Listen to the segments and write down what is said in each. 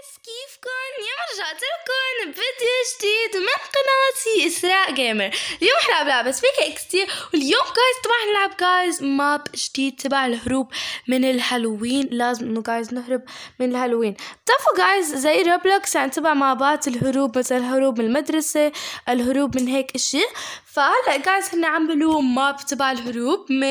ناس كيفكم اليوم رجعت لكم بفيديو جديد من قناتي اسراء جيمر اليوم حنلعب لعبه فيك اكس تي واليوم جايز طبعا نلعب جايز ماب جديد تبع الهروب من الهالوين لازم انه جايز نهرب من الهالوين بتعرفوا جايز زي روبلوكس يعني تبع مابات الهروب مثل الهروب من المدرسه الهروب من هيك اشي فهلا جايز هن عملوا ماب تبع الهروب من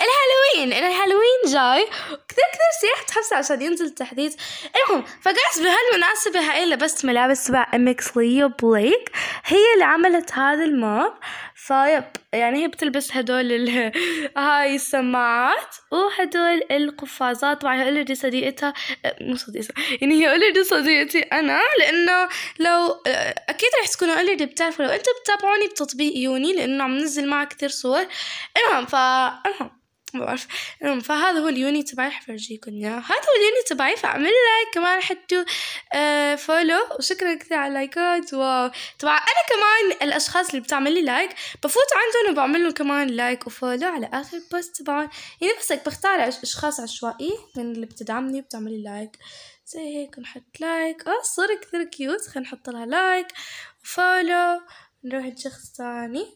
الهالوين الهالوين جاي كثير كثير سريع متحمسه عشان ينزل التحديث المهم فجايز بهالمناسبة هاي لبست ملابس تبع امكس لي وبليك هي اللي عملت هذا الموب فيب يعني هي بتلبس هدول ال... هاي السماعات وهدول القفازات طبعا هي اوريدي صديقتها مو صديقتها يعني هي اوريدي صديقتي انا لانه لو اكيد رح تكونوا اوريدي بتعرفوا لو انتم بتتابعوني بتطبيق يوني لانه عم نزل معها كثير صور المهم فالمهم المهم ما بعرف المهم فهذا هو اليوني تبعي حفرجيكم اياه هذا هو اليوني تبعي فاعملوا لايك كمان حطوا آه فولو وشكرا كثير على اللايكات واو تبع انا كمان الاشخاص اللي بتعمل لي لايك بفوت عندهم وبعمل لهم كمان لايك وفولو على اخر بوست تبعهم يعني نفسك بختار اشخاص عشوائي من اللي بتدعمني وبتعمل لي لايك زي هيك نحط لايك اه صورة كثير كيوت خلينا نحط لها لايك وفولو نروح لشخص ثاني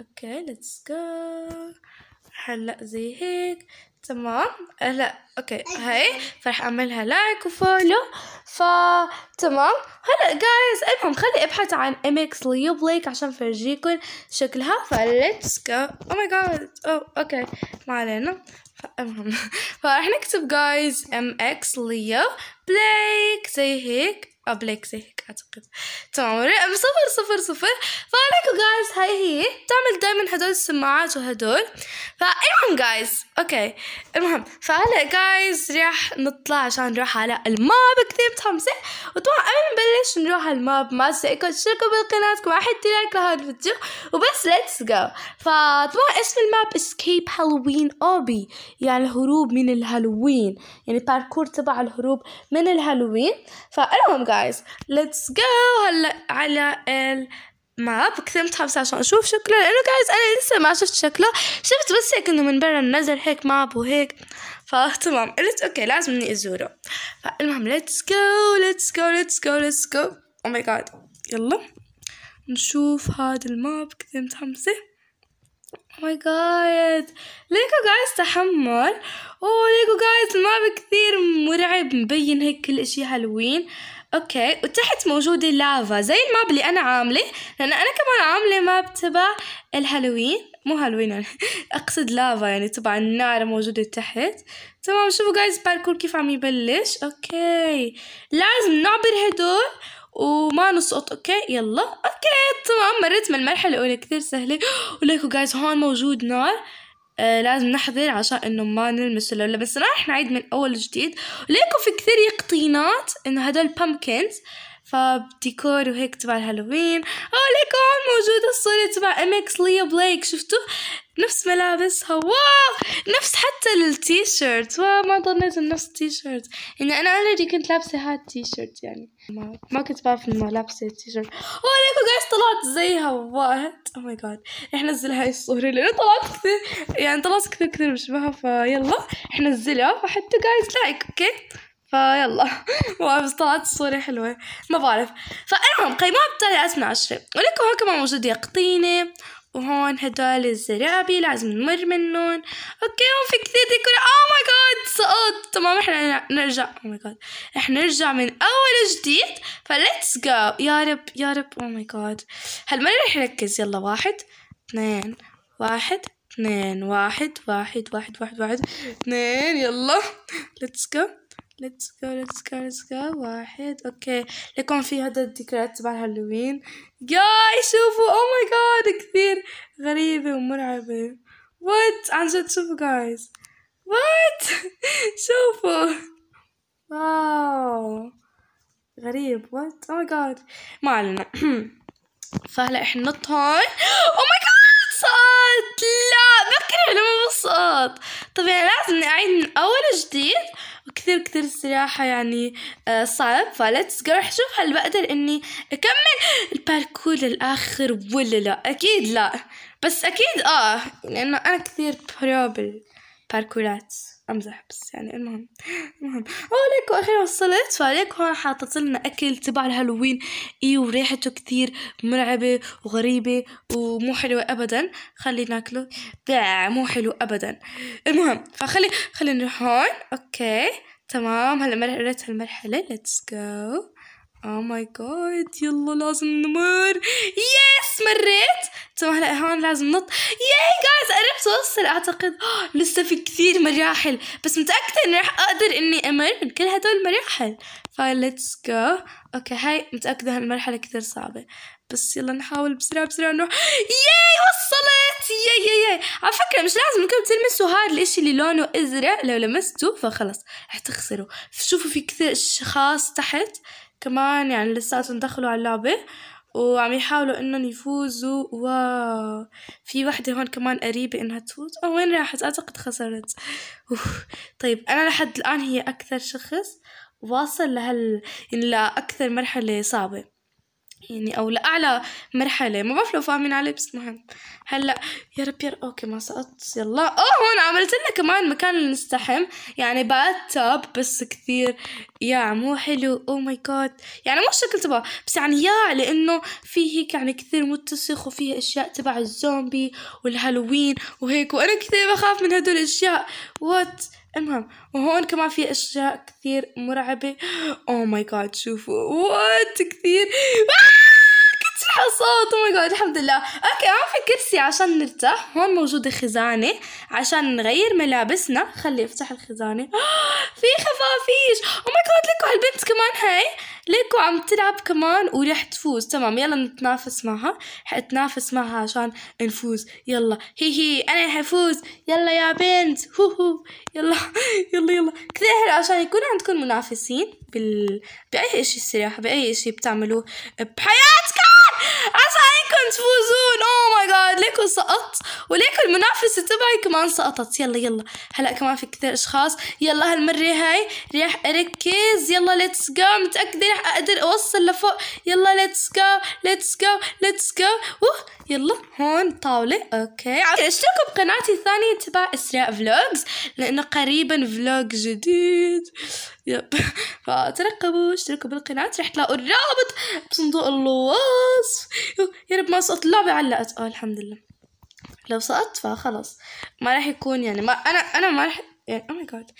اوكي ليتس جو هلا زي هيك تمام هلا آه، اوكي أيوة. هاي فرح اعملها لايك وفولو ف تمام هلا جايز المهم خلي ابحث عن ام اكس ليو بليك عشان فرجيكم شكلها فليتس جو او ماي جاد او اوكي ما علينا المهم فراح نكتب جايز ام اكس ليو بليك زي هيك زي هيك اعتقد تمام رقم صفر صفر صفر فعليكم جايز هاي هي تعمل دايما هدول السماعات وهدول فالمهم جايز اوكي المهم فهلا جايز راح نطلع عشان نروح على الماب كثير متحمسة وطبعا قبل ما نبلش نروح على الماب ما تنسوا تشتركوا بالقناة واحد لايك لهذا الفيديو وبس ليتس جو فطبعا اسم الماب اسكيب هالوين اوبي يعني هروب من الهالوين يعني باركور تبع الهروب من الهالوين فالمهم جايز ليتس جو هلا على الماب كثمت متحمسة عشان اشوف شكله لانه جايز انا لسه ما شفت شكله شفت بس هيك انه من برا نزل هيك ماب وهيك فتمام قلت اوكي لازم اني ازوره فالمهم ليتس جو ليتس جو ليتس جو ليتس جو او ماي جاد يلا نشوف هذا الماب كثير متحمسة او ماي جاد ليكو جايز تحمل اوه ليكو جايز الماب كثير مرعب مبين هيك كل اشي هالوين اوكي وتحت موجوده لافا زي الماب اللي انا عامله لان انا كمان عامله ماب تبع الهالوين مو هالوين يعني اقصد لافا يعني تبع النار موجوده تحت تمام شوفوا جايز باركور كيف عم يبلش اوكي لازم نعبر هدول وما نسقط اوكي يلا اوكي تمام مريت من المرحله الاولى كثير سهله وليكو جايز هون موجود نار آه، لازم نحذر عشان انه ما نلمس اللولة بس راح نعيد من اول وجديد ليكو في كثير يقطينات انه هدول بامكنز فديكور وهيك تبع الهالوين او آه، ليك هون موجودة الصورة تبع ام اكس ليا بليك شفتوا نفس ملابسها واو نفس حتى التي شيرت واو ما ضليت نفس التي شيرت يعني انا اوريدي كنت لابسة هاد التي شيرت يعني ما, ما كنت بعرف انه لابسة التي شيرت اوه ليكو جايز طلعت زيها واحد او ماي جاد رح نزل هاي الصورة لانه طلعت كثير يعني طلعت كثير كثير مشبهها فيلا رح نزلها فحتى جايز لايك اوكي فيلا بس طلعت الصورة حلوة ما بعرف فالمهم قيموها بالتالي من عشرة ولكم هون كمان موجود يقطينة وهون هدول الزرابي لازم نمر منهم اوكي هون في كثير ديكور اوه ماي جاد سقط تمام احنا نرجع اوه ماي جاد احنا نرجع من اول جديد فليتس جو يا رب يا رب اوه ماي جاد هالمرة رح نركز يلا واحد اثنين واحد اثنين واحد واحد واحد واحد واحد اثنين يلا ليتس جو ليتس جو ليتس جو ليتس جو واحد اوكي لكم في هذا الذكريات تبع الهالوين جاي شوفوا او ماي جاد كثير غريبة ومرعبة وات عن جد شوفوا جايز وات شوفوا واو غريب وات او ماي جاد ما علينا فهلا احنا ننط هون او ماي جاد سقط لا بكره لما بسقط طب يعني لازم نعيد من اول جديد كثير كثير الصراحة يعني آه، صعب فليتس جو رح اشوف هل بقدر اني اكمل الباركور للاخر ولا لا اكيد لا بس اكيد اه لانه انا كثير برو بالباركورات امزح بس يعني المهم المهم ليك اخيرا وصلت فليكو هون حاطط لنا اكل تبع الهالوين اي وريحته كثير مرعبه وغريبه ومو حلوه ابدا خلي ناكله مو حلو ابدا المهم فخلي خلينا نروح هون اوكي تمام هلا مرحلة هالمرحلة let's go او ماي جاد يلا لازم نمر يس مريت تو هلا هون لازم نط ياي جايز قربت اوصل اعتقد لسه في كثير مراحل بس متاكده اني راح اقدر اني امر من كل هدول المراحل فليتس جو اوكي هاي متاكده هالمرحله كثير صعبه بس يلا نحاول بسرعه بسرعه نروح ياي وصلت ياي ياي ياي على فكره مش لازم انكم تلمسوا هذا الاشي اللي لونه ازرق لو لمستوه فخلص رح تخسروا شوفوا في كثير اشخاص تحت كمان يعني لساتهم دخلوا على اللعبة وعم يحاولوا انهم يفوزوا و في وحدة هون كمان قريبة انها تفوز او وين راحت اعتقد خسرت طيب انا لحد الان هي اكثر شخص واصل لهال يعني لأكثر مرحلة صعبة يعني او لاعلى مرحله ما بعرف لو فاهمين علي بس مهم هلا يا رب يا رب اوكي ما سقطت يلا اوه هون عملت لنا كمان مكان نستحم يعني بات توب بس كثير يا مو حلو او ماي جاد يعني مو الشكل تبعه بس يعني يا لانه في هيك يعني كثير متسخ وفيه اشياء تبع الزومبي والهالوين وهيك وانا كثير بخاف من هدول الاشياء وات المهم وهون كمان في اشياء كثير مرعبه او ماي جاد شوفوا وات كثير آه! صوت او ماي جاد الحمد لله اوكي هون في كرسي عشان نرتاح هون موجوده خزانه عشان نغير ملابسنا خلي افتح الخزانه في خفافيش او ماي جاد ليكو هالبنت كمان هاي ليكو عم تلعب كمان ورح تفوز تمام يلا نتنافس معها حتنافس معها عشان نفوز يلا هي هي انا رح افوز يلا يا بنت هو هو يلا يلا يلا كثير عشان يكون عندكم منافسين بال... بأي إشي الصراحة بأي إشي بتعملوه بحياتكم عسى انكم تفوزون اوه ماي جاد ليكم سقطت وليكم المنافسه تبعي كمان سقطت يلا يلا هلا كمان في كثير اشخاص يلا هالمره هاي رح اركز يلا ليتس جو متاكده رح اقدر اوصل لفوق يلا ليتس جو ليتس جو ليتس جو اوه يلا هون طاوله اوكي اشتركوا بقناتي الثانيه تبع اسراء فلوجز لانه قريبا فلوج جديد يب فترقبوا اشتركوا بالقناه رح تلاقوا الرابط بصندوق الوصف يا رب ما سقط اللعبة علقت اه الحمد لله لو سقطت فخلاص ما راح يكون يعني ما انا انا ما راح يعني او ماي جاد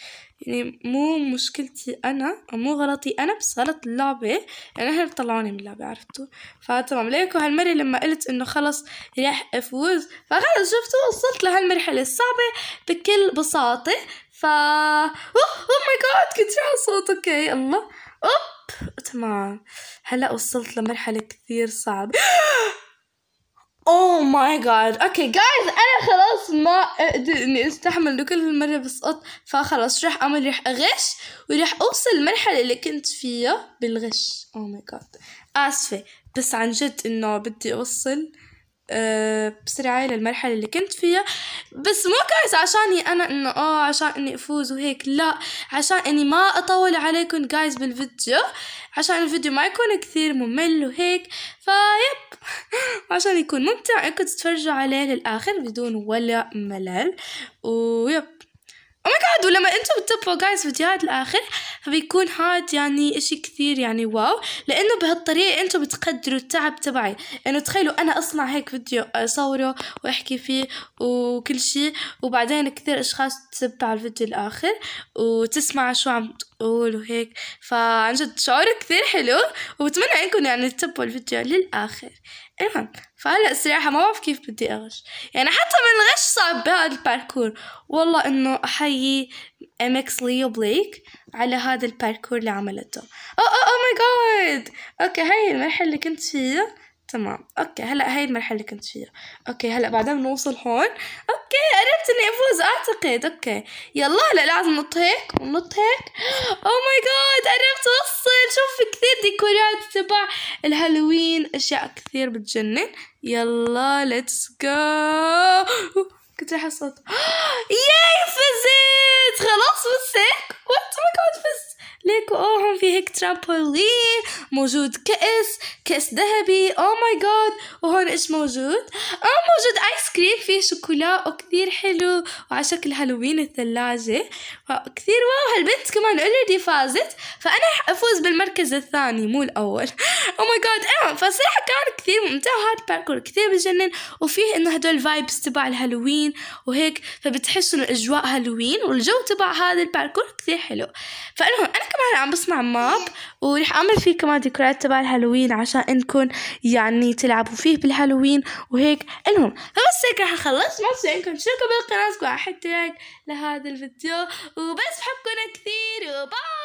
يعني مو مشكلتي انا او مو غلطي انا بس غلط اللعبه يعني اهلي طلعوني من اللعبه عرفتوا فتمام ليكو هالمره لما قلت انه خلص راح افوز فخلص شفتوا وصلت لهالمرحله الصعبه بكل بساطه ف اوه ماي oh جاد كنت راح صوت اوكي الله اوه تمام هلا وصلت لمرحلة كثير صعبة او ماي جاد اوكي جايز انا خلاص ما اقدر اني استحمل انه كل مره بسقط فخلاص شو رح اعمل رح اغش ورح اوصل المرحله اللي كنت فيها بالغش او ماي جاد اسفه بس عن جد انه بدي اوصل آه، بسرعة للمرحلة اللي كنت فيها بس مو كانت عشاني أنا إنه آه عشان إني أفوز وهيك لا عشان إني ما أطول عليكم جايز بالفيديو عشان الفيديو ما يكون كثير ممل وهيك فيب عشان يكون ممتع إنكم تتفرجوا عليه للآخر بدون ولا ملل ويب او ماي جاد ولما انتم بتبوا جايز فيديوهات الاخر فبيكون هاد يعني اشي كثير يعني واو لانه بهالطريقه انتم بتقدروا التعب تبعي انه يعني تخيلوا انا اصنع هيك فيديو اصوره واحكي فيه وكل شيء وبعدين كثير اشخاص تتبع الفيديو الاخر وتسمع شو عم تقول وهيك فعن جد شعور كثير حلو وبتمنى انكم يعني تتبعوا الفيديو للاخر المهم فهلا الصراحة ما بعرف كيف بدي أغش يعني حتى من غش صعب بهذا الباركور والله إنه أحيي إمكس ليو بليك على هذا الباركور اللي عملته أو أو أو ماي جاد أوكي هاي المرحلة اللي كنت فيها تمام اوكي هلا هاي المرحله اللي كنت فيها اوكي هلا بعدين بنوصل هون اوكي قربت اني افوز اعتقد اوكي يلا هلا لازم نط هيك ونط هيك او ماي جاد قربت اوصل شوف كثير ديكورات تبع الهالوين اشياء كثير بتجنن يلا ليتس جو كنت رح الصوت ياي فزت خلاص فزت وات ماي جاد فزت هون في هيك ترامبولين موجود كأس كأس ذهبي أو ماي جاد وهون إيش موجود؟ أو موجود آيس كريم فيه شوكولا وكثير حلو وعلى شكل هالوين الثلاجة كثير واو هالبنت كمان اوريدي فازت فأنا رح أفوز بالمركز الثاني مو الأول أو oh ماي جاد فصراحة كان كثير ممتع وهذا باركور كثير بجنن وفيه إنه هدول فايبس تبع الهالوين وهيك فبتحس إنه أجواء هالوين والجو تبع هذا الباركور كثير حلو فالمهم أنا كمان عم بصنع ماب ورح أعمل فيه كمان ديكورات تبع الهالوين عشان إنكم يعني تلعبوا فيه بالهالوين وهيك المهم تشاركون خلاص هيك رح أخلص ما إنكم تشاركوا بالقناة واحد تراك لايك لهذا الفيديو وبس بحبكم كثير وباي